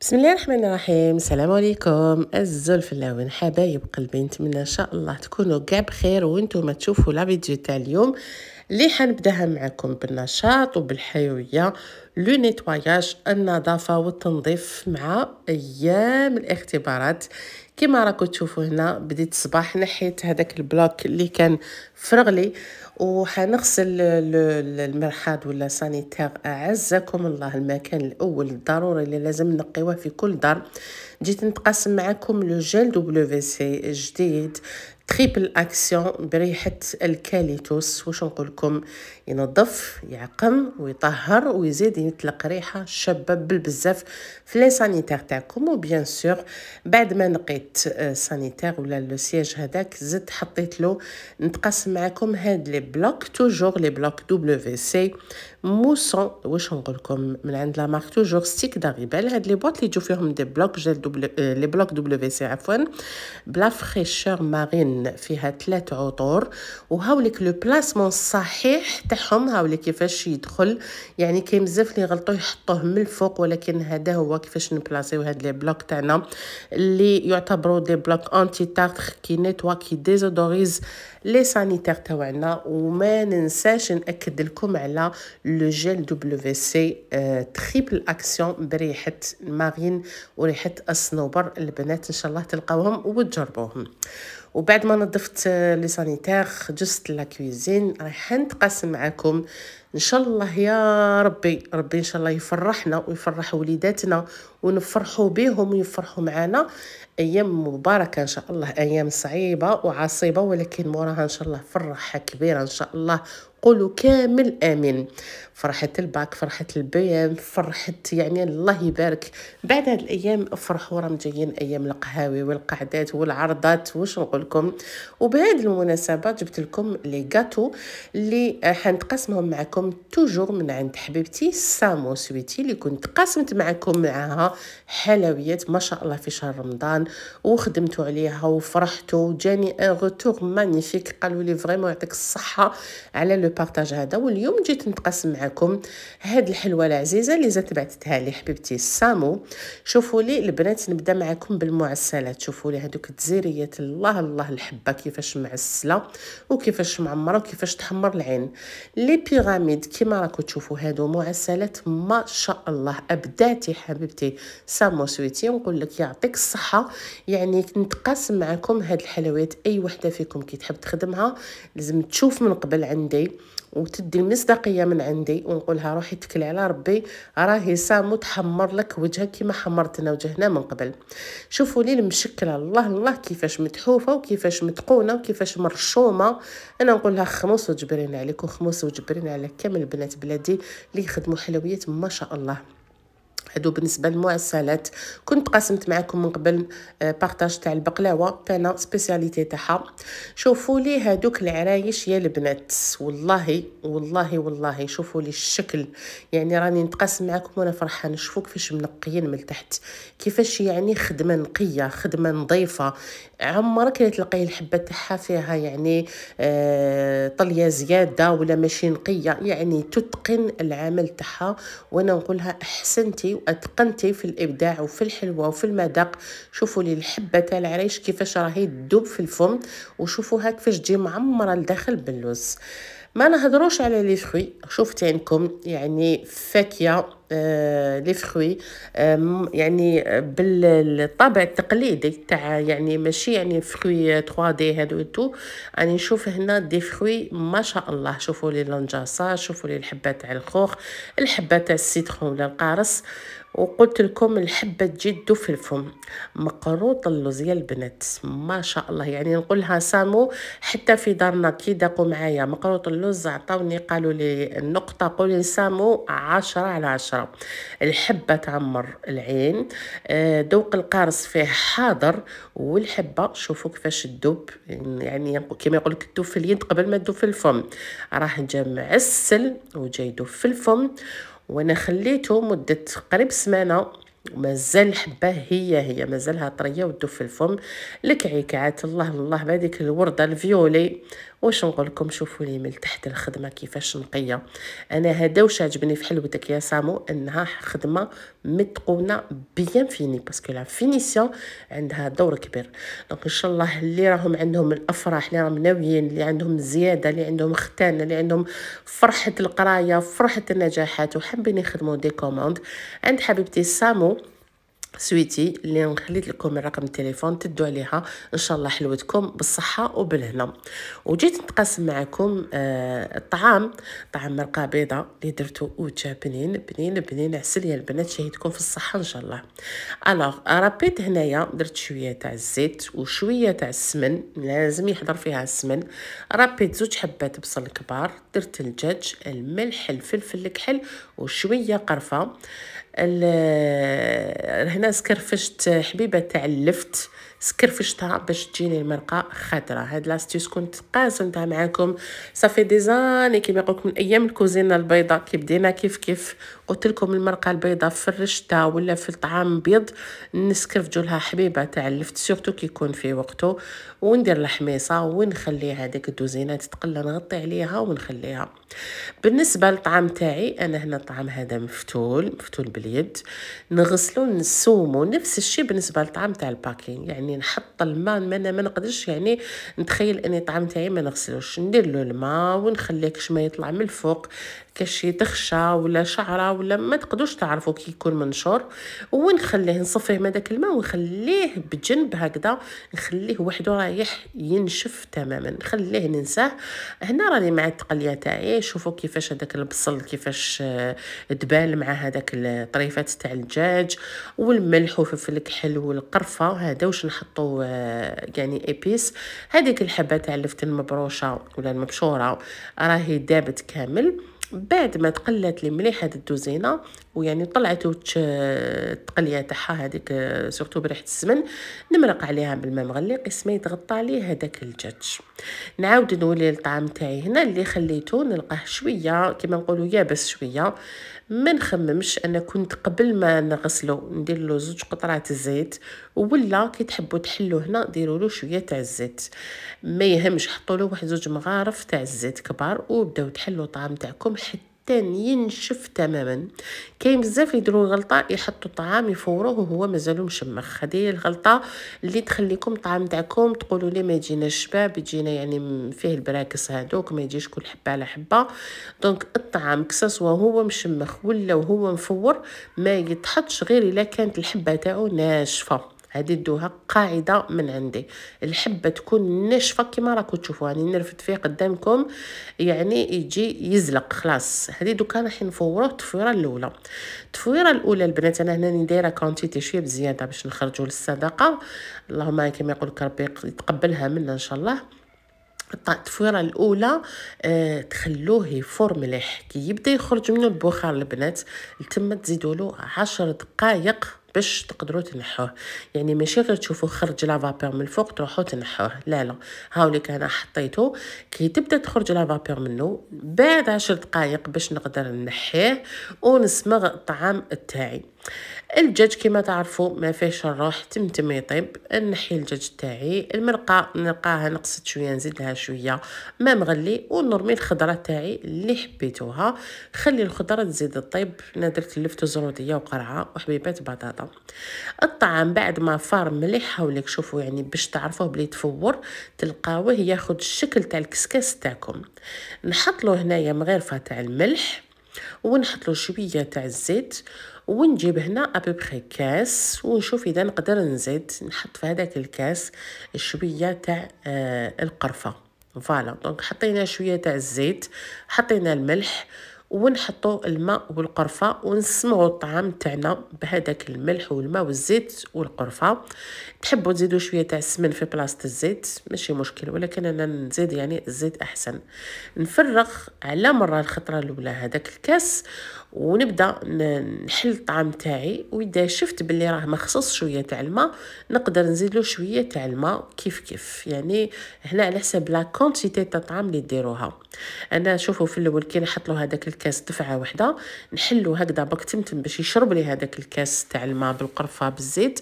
بسم الله الرحمن الرحيم السلام عليكم الزول في اللون حبايب قلبي نتمنى ان شاء الله تكونوا كاع بخير وانتم تشوفوا لا فيديو تاع اليوم اللي حنبداها معكم بالنشاط وبالحيويه لو نيتواياج النظافه والتنظيف مع ايام الاختبارات كما راكم تشوفوا هنا بديت الصباح نحيت هذاك البلوك اللي كان فرغلي وحنغسل المرحاض ولا سانيتير اعزكم الله المكان الاول الضروري اللي لازم نقيوه في كل دار جيت نتقاسم معكم لو جيل دبليو في سي جديد تريبل اكسيون بريحه الكاليتوس واش نقول لكم ينظف يعقم ويطهر ويزيد يطلق ريحه شابه بالبزاف في لي سانيتير تاعكم وبيان سور بعد ما نقيت آه، سانيتير ولا لو سياج هذاك زدت حطيت له نتقاسم معكم هاد لي بلوك توجور لي بلوك دبليو سي موسون واش نقول لكم من عند لا مارك توجور ستيك داريبال هاد لي بوط اللي يجو فيهم دي بلوك جيل دبليو آه، لي بلوك دبليو سي عفوا بلا فريشور مارين كاين فيها ثلاث عطور وهاوليك لو بلاسمون الصحيح تاعهم هاوليك كيفاش يدخل يعني كاين بزاف لي غلطوا يحطوه من الفوق ولكن هذا هو كيفاش نبلاصيو هاد لي بلوك تاعنا اللي يعتبروا دي بلوك انتي تاتر كي نيتوا كي ديزودوريز لي سانيتير تاعنا وما ننساش ناكد لكم على لو جيل دبليو سي تريبل اكسيون بريحه مارين وريحه الصنوبر البنات ان شاء الله تلقاوهم وتجربوهم وبعد ما نظفت لي سانيتير جست لا كويزين رايحه نتقاسم معكم ان شاء الله يا ربي ربي ان شاء الله يفرحنا ويفرح وليداتنا ونفرحوا بهم ويفرحوا معنا ايام مباركه ان شاء الله ايام صعيبه وعصيبه ولكن موراها ان شاء الله فرحه كبيره ان شاء الله قولوا كامل امين فرحه الباك فرحه البيان فرحه يعني الله يبارك بعد هاد الايام فرحوا راهم جايين ايام القهاوي والقعدات والعرضات واش نقول لكم وبهذه المناسبه جبت لكم لي غاتو اللي حنتقاسمهم معكم لكم توجور من عند حبيبتي سامو سويتي اللي كنت قاسمت معكم معها حلويات ما شاء الله في شهر رمضان وخدمتوا عليها وفرحتوا جاني ان روتور مانيفيك قالوا لي فريمون يعطيك الصحه على لو بارطاج هذا واليوم جيت نتقاسم معكم هاد الحلوه العزيزه اللي زات بعثتها لي حبيبتي سامو شوفوا لي البنات نبدا معكم بالمعسلات شوفوا لي هذوك الجزيريات الله الله الحبه كيفاش معسله وكيفاش معمره وكيفاش تحمر العين لي بيراميد بيراميد كما راكم تشوفوا هادو معسلات ما شاء الله ابداتي حبيبتي سامو سويتي نقول لك يعطيك الصحه يعني نتقاسم معكم هاد الحلويات اي وحده فيكم كي تحب تخدمها لازم تشوف من قبل عندي وتدي المصداقيه من عندي ونقولها روحي تكلي على ربي راهي سامو تحمر لك وجهك كما حمرتنا وجهنا من قبل شوفوا لي المشكله الله الله كيفاش متحوفه وكيفاش متقونه وكيفاش مرشومه انا نقولها خموس وجبرين عليك وخموس وجبرين على كامل بنات بلادي اللي يخدموا حلويات ما شاء الله هادو بالنسبه للمعسلات كنت قاسمت معكم من قبل بارطاج آه، تاع البقلاوه بان سبيسياليتي تاعها شوفوا لي هادوك العرايش يا البنات والله والله والله شوفوا لي الشكل يعني راني نتقاسم معكم وانا فرحانه شوفوا كيفاش منقيين من تحت كيفاش يعني خدمه نقيه خدمه نظيفه عمرك لا تلقاي الحبه تاعها فيها يعني آه طليه زياده ولا ماشي نقيه يعني تتقن العمل تاعها وانا نقولها احسنتي اتقنتي في الابداع وفي الحلوه وفي المذاق شوفوا لي الحبه تاع العريش كيفاش راهي تذوب في الفم وشوفوها كيفاش تجي معمره لداخل باللوز ما نهضروش على لي فروي شفت عندكم يعني فاكهه آه لي فروي آه يعني بالطابع التقليدي تاع يعني ماشي يعني فروي 3 دي هادو تو راني يعني نشوف هنا دي فروي ما شاء الله شوفوا لي لونجاسا شوفوا لي الحبه تاع الخوخ الحبه تاع السيترون ولا القارص وقلت لكم الحبة تجد في الفم اللوز اللوزية البنات ما شاء الله يعني نقولها سامو حتى في دارنا كي داقوا معايا مقروط اللوز عطاوني قالوا لي النقطة قولي سامو عشرة على عشرة الحبة تعمر العين آه، دوق القارص فيه حاضر والحبة شوفوا كيفاش تذوب يعني كما يقول لك في اليد قبل ما تدوب في الفم راح جا معسل وجاي في الفم وانا خليته مده قريب سمانه ومازال الحبه هي هي مازالها طريه وتدوب في الفم الكعكعات الله الله بهذيك الورده الفيولي واش نقول لكم شوفوا لي من تحت الخدمه كيفاش نقيه انا هذا واش عجبني في حلوتك يا سامو انها خدمه متقونه بيان فيني باسكو لا فينيسيون عندها دور كبير دونك ان شاء الله اللي راهم عندهم الافراح اللي راهم ناويين اللي عندهم زياده اللي عندهم ختان اللي عندهم فرحه القرايه فرحه النجاحات وحابين يخدموا دي كوموند عند حبيبتي سامو سويتي اللي نخليت لكم الرقم التليفون تدوا عليها ان شاء الله حلوتكم بالصحه وبالهنا وجيت نتقاسم معكم آه الطعام طعام مرقه بيضاء اللي درتو اوتش بنين بنين بنين عسل يا البنات شهيتكم في الصحه ان شاء الله الوغ رابيت هنايا درت شويه تاع الزيت وشويه تاع السمن لازم يحضر فيها السمن رابيت زوج حبات بصل كبار درت الدجاج الملح الفلفل الكحل وشويه قرفه هنا سكرفشت حبيبه تاع اللفت سكرفشتها باش تجيني المرقه خضراء هاد لاستيس كنت قاسمتها معاكم صافي ديزان كيما قلت من ايام الكوزينه البيضاء كي بدينا كيف كيف قلت لكم المرقه البيضاء في الرشته ولا في الطعام البيض نسكرفجو لها حبيبه تاع اللفت سورتو كي يكون في وقته وندير الحميصه ونخلي هذيك الدوزينه تتقلى نغطي عليها ونخليها بالنسبه للطعام تاعي انا هنا الطعام هذا مفتول مفتول بلي اليد نغسلو نسومو نفس الشيء بالنسبه للطعام تاع الباكين يعني نحط الماء ما انا ما نقدرش يعني نتخيل اني الطعام تاعي ما نغسلوش ندير له الماء ونخليه كش ما يطلع من الفوق كشي تخشى ولا شعره ولا ما تقدوش تعرفوا كي يكون منشور ونخليه نصفيه من داك الماء ونخليه بجنب هكذا نخليه وحده رايح ينشف تماما نخليه ننساه هنا راني مع التقليه تاعي شوفوا كيفاش هذاك البصل كيفاش دبال آه، مع هذاك القريفات تاع الدجاج والملح وفلفل الكحل والقرفه هذا واش نحطوه آه، يعني ايبيس هذيك الحبه تاع اللفت المبروشه ولا المبشوره راهي دابت كامل بعد ما تقلات لي مليح هاد الدوزينه ويعني طلعت التقليه آه، تاعها هذيك آه، سورتو بريحه السمن نمرق عليها بالماء مغلي قسمه يتغطى عليه هذاك الدجاج نعاود نولي الطعام تاعي هنا اللي خليته نلقاه شويه كما نقولوا يابس شويه ما نخممش انا كنت قبل ما نغسلو ندير له زوج قطرات الزيت ولا كي تحبوا تحلو هنا ديروا له شويه تاع الزيت ما يهمش حطوا له واحد زوج مغارف تاع الزيت كبار وبداو تحلوا الطعام تاعكم حتى ينشف تماما كاين بزاف يديروا الغلطه يحطوا الطعام يفوروه وهو مازالو مشمخ هذه الغلطه اللي تخليكم الطعام تاعكم تقولوا لي ما يجينا الشباب يجينا يعني فيه البراكس هذوك ما يجيش كل حبه على حبه دونك الطعام كسسوا هو مشمخ ولا وهو مفور ما يتحطش غير الا كانت الحبه تاعو ناشفه هادي دوها قاعده من عندي الحبه تكون ناشفه كما راكم تشوفوا يعني نرفد فيه قدامكم يعني يجي يزلق خلاص هادي دوكا راح نفوروه التفويره الاولى التفويره الاولى البنات انا هنا دايره كونتيتي شويه بزياده باش نخرجوا للصدقه اللهم كما يقول لك ربي يتقبلها منا ان شاء الله التفويره الاولى آه تخلوه يفور مليح كي يبدا يخرج منه البخار البنات تما تزيدوا له 10 دقائق باش تقدروا تنحوه يعني ماشي غير تشوفوا خرج لافابور من الفوق تروحوا تنحوه لا لا هاوليك انا حطيته كي تبدا تخرج لافابور منه بعد عشر دقائق باش نقدر نحيه ونسمغ الطعام تاعي الدجاج كما تعرفوا ما الروح تم تم يطيب نحي الدجاج تاعي المرقه نلقاها نقصت شويه نزيدها شويه ما مغلي ونرمي الخضره تاعي اللي حبيتوها خلي الخضره تزيد طيب انا درت لفت زروديه وقرعه وحبيبات بطاطا الطعام بعد ما فار مليح حولك شوفوا يعني باش تعرفوه بلي تفور تلقاوه ياخد الشكل تاع الكسكاس تاعكم نحط له هنايا مغرفه تاع الملح ونحط له شويه تاع الزيت ونجيب هنا ابوبخي كاس ونشوف اذا نقدر نزيد نحط في هذاك الكاس شويه تاع آه القرفه فوالا دونك حطينا شويه تاع الزيت حطينا الملح ونحطوا الماء والقرفه ونسمعوا الطعام تاعنا بهذاك الملح والماء والزيت والقرفه تحبوا تزيدوا شويه تاع السمن في بلاصه الزيت ماشي مشكل ولكن انا نزيد يعني الزيت احسن نفرغ على مره الخطره الاولى هذاك الكاس ونبدا نحل الطعام تاعي واذا شفت باللي راه ما خصص شويه تاع الماء نقدر نزيد له شويه تاع الماء كيف كيف يعني هنا على حسب لا كونتيتي تاع الطعام اللي ديروها انا شوفوا في الاول كي نحط له هذاك الكاس دفعه واحده نحلو هكذا باك تمتم باش يشرب لي هذاك الكاس تاع الماء بالقرفه بالزيت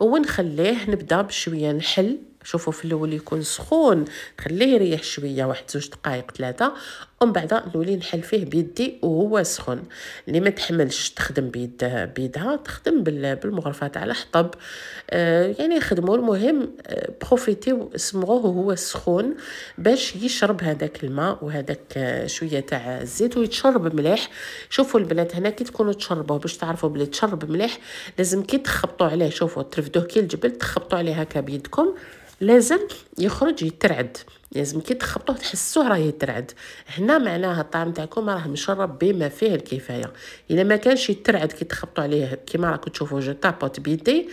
ونخليه نبدا بشويه نحل شوفوا في الاول يكون سخون خليه يريح شويه واحد زوج دقائق ثلاثه ومن بعد نولي نحل فيه بيدي وهو سخون اللي ما تحملش تخدم بيد بيدها تخدم بالمغرفه تاع الحطب آه، يعني خدموا المهم آه بروفيتيو سمغوه وهو سخون باش يشرب هذاك الماء وهذاك آه، شويه تاع الزيت ويتشرب مليح شوفوا البنات هنا كي تكونوا تشربوه باش تعرفوا بلي تشرب مليح لازم كي تخبطوا عليه شوفوا ترفدوه كي الجبل تخبطوا عليه هكا بيدكم لازم يخرج يترعد لازم كي تخبطوه تحسوه راه يترعد هنا معناها الطعام تاعكم راه مشرب بما فيه الكفايه الا ما كانش يترعد كي تخبطوا عليه كيما راكم تشوفوا جو طابوت بيدي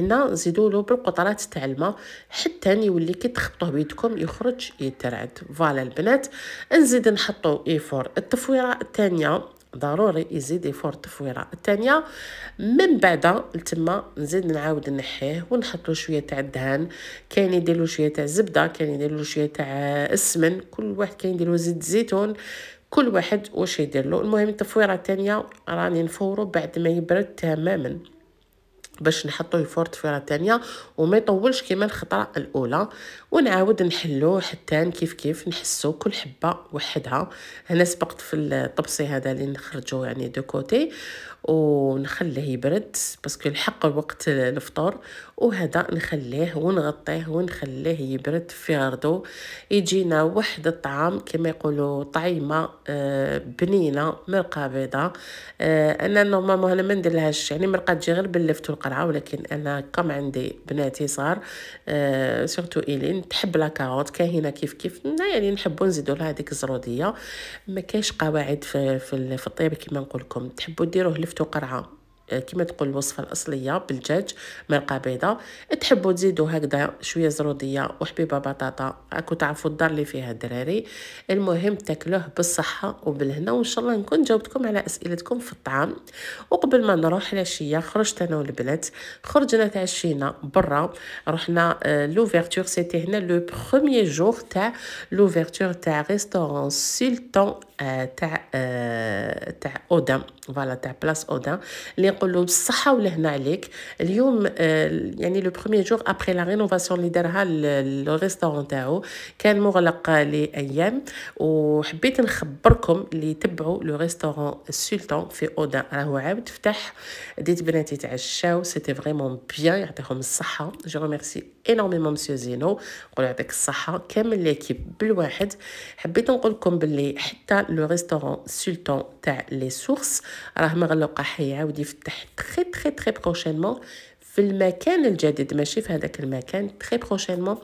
هنا زيدوا له بالقطرات تاع الماء حتى يولي كي تخبطوه بيدكم يخرج يترعد فوالا البنات نزيد نحطوا ايفور التفويره الثانيه ضروري يزيد يفور التفويره الثانيه من بعد لتما نزيد نعاود نحيه ونحط له شويه تاع الدهان كاين يدير له شويه تاع الزبده كاين يدير له شويه تاع السمن كل واحد كاين يدير له زيت زيتون كل واحد واش يدير له المهم التفويره الثانيه راني نفورو بعد ما يبرد تماما باش نحطوه يفورت فيرا تانية وما يطولش كيما الخطرة الاولى ونعاود نحلوه حتى كيف كيف نحسو كل حبة وحدها هنا سبقت في الطبسي هذا اللي نخرجو يعني دو كوتي ونخليه يبرد باسكو الحق وقت الفطور وهذا نخليه ونغطيه ونخليه يبرد في غردو يجينا واحد الطعام كما يقولوا طعيمه آه، بنينه بيضاء آه، انا نورمالمون انا ما نديرلهاش يعني مرقه تجي غير باللفت والقرعه ولكن انا كم عندي بناتي صغار سورتو آه، ايلين تحب لا كاروت كاهنه كيف كيف يعني نحبوا نزيدوا لها هذيك الزروديه ما كاينش قواعد في, في الطيب كما نقول لكم تحبوا ديروه ضيفتو قرعه آه، كما تقول الوصفة الأصلية بالدجاج مرقة بيضاء تحبوا تزيدوا هكذا شوية زرودية وحبيبة بطاطا راكو تعرفوا الدار اللي فيها الدراري المهم تاكلوه بالصحة وبالهنا وإن شاء الله نكون جاوبتكم على أسئلتكم في الطعام وقبل ما نروح العشية خرجت أنا والبنات خرجنا تعشينا برا رحنا لوفيرتور آه، سيتي هنا لو بخوميي جور تاع لوفيرتور تاع ريستورون سيلتون آه، تاع تاع اودام فوالا تاع بلاس اودان اللي نقول له بالصحه ولهنا عليك اليوم آه، يعني لو بروميير جور ابري لا رينوفاسيون اللي دارها لو ريستورون تاعو كان مغلق لايام وحبيت نخبركم اللي تبعوا لو ريستورون السلطان في اودان راهو عاود فتح ديت بناتي تعشاو سيتي فريمون بيان يعطيهم الصحه جو ريميرسي انورميمون مسيو زينو نقول يعطيك الصحه كامل ليكيب بالواحد حبيت نقولكم لكم باللي حتى لو ريستورون سلطان تاع لي سورس راه مغلوقه حيعاود يفتح تري تري تري بروشينمون في المكان الجديد ماشي في هذاك المكان تري بروشينمون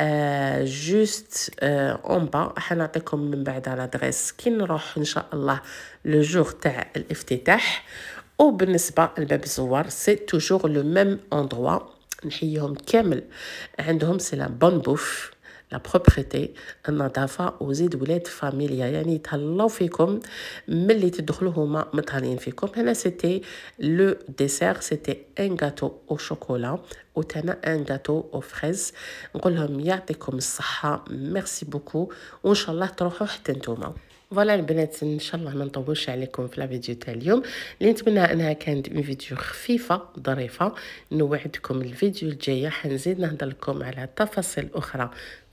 آه جوست اون با حنعطيكم من بعد لادريس كي نروح ان شاء الله لو جور تاع الافتتاح وبالنسبه لباب الزوار سي توجور لو ميم اندروا نحييهم كامل عندهم سي لا بون بوف لا بروبريتي النظافه وزيد ولاد فاميليا يعني يتهلاو فيكم ملي تدخلوا هما متهلين فيكم هنا سيتي لو ديسير سيتي ان غاتو او شوكولا وتانا ان غاتو او فريز نقول لهم يعطيكم الصحه ميرسي بوكو وان شاء الله تروحوا حتى نتوما فوالا البنات ان شاء الله ما نطولش عليكم في لا فيديو تاع اليوم اللي نتمنى انها كانت اون فيديو خفيفه ظريفه نوعدكم الفيديو الجايه حنزيد نهضر لكم على تفاصيل اخرى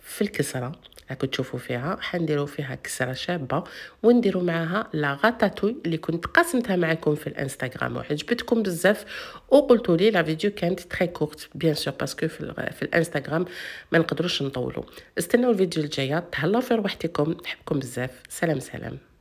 في الكسره راكو تشوفوا فيها حنديروا فيها كسره شابه ونديروا معاها لا غاتاتوي اللي كنت قاسمتها معكم في الانستغرام وعجبتكم بزاف وقلتوا لي لا فيديو كانت تري كورت بيان سور باسكو في, في الانستغرام ما نقدروش نطولوا استناو الفيديو الجايه تهلاو في روحتكم نحبكم بزاف سلام سلام